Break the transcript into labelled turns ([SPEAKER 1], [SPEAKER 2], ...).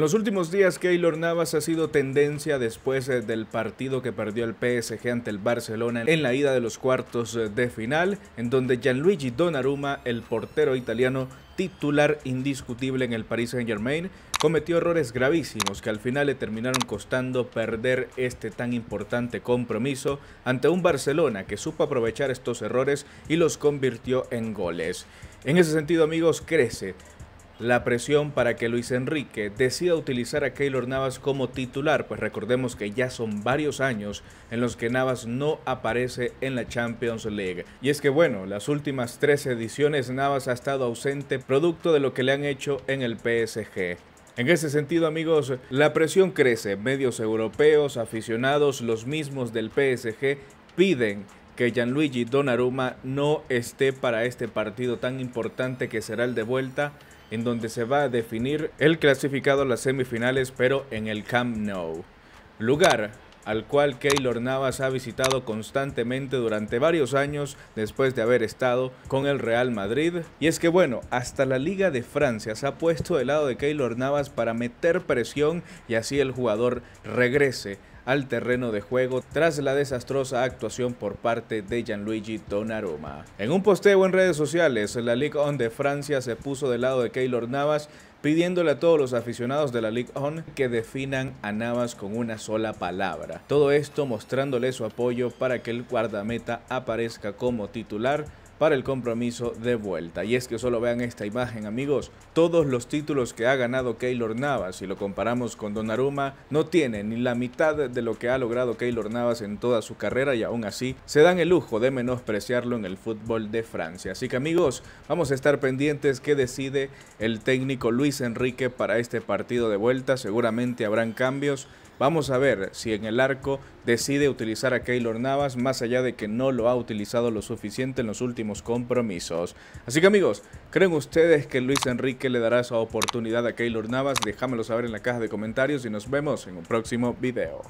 [SPEAKER 1] En los últimos días, Keylor Navas ha sido tendencia después eh, del partido que perdió el PSG ante el Barcelona en la ida de los cuartos eh, de final, en donde Gianluigi Donnarumma, el portero italiano titular indiscutible en el Paris Saint-Germain, cometió errores gravísimos que al final le terminaron costando perder este tan importante compromiso ante un Barcelona que supo aprovechar estos errores y los convirtió en goles. En ese sentido, amigos, crece la presión para que Luis Enrique decida utilizar a Keylor Navas como titular, pues recordemos que ya son varios años en los que Navas no aparece en la Champions League. Y es que bueno, las últimas tres ediciones Navas ha estado ausente producto de lo que le han hecho en el PSG. En ese sentido, amigos, la presión crece. Medios europeos, aficionados, los mismos del PSG piden que Gianluigi Donnarumma no esté para este partido tan importante que será el de vuelta en donde se va a definir el clasificado a las semifinales, pero en el Camp Nou. Lugar al cual Keylor Navas ha visitado constantemente durante varios años después de haber estado con el Real Madrid. Y es que bueno, hasta la Liga de Francia se ha puesto del lado de Keylor Navas para meter presión y así el jugador regrese al terreno de juego tras la desastrosa actuación por parte de Gianluigi Donnarumma. En un posteo en redes sociales, la Ligue 1 de Francia se puso del lado de Keylor Navas pidiéndole a todos los aficionados de la Ligue 1 que definan a Navas con una sola palabra. Todo esto mostrándole su apoyo para que el guardameta aparezca como titular para el compromiso de vuelta. Y es que solo vean esta imagen, amigos. Todos los títulos que ha ganado Keylor Navas, si lo comparamos con Donnarumma, no tiene ni la mitad de lo que ha logrado Keylor Navas en toda su carrera y aún así se dan el lujo de menospreciarlo en el fútbol de Francia. Así que amigos, vamos a estar pendientes qué decide el técnico Luis Enrique para este partido de vuelta. Seguramente habrán cambios Vamos a ver si en el arco decide utilizar a Keylor Navas, más allá de que no lo ha utilizado lo suficiente en los últimos compromisos. Así que amigos, ¿creen ustedes que Luis Enrique le dará esa oportunidad a Keylor Navas? Déjamelo saber en la caja de comentarios y nos vemos en un próximo video.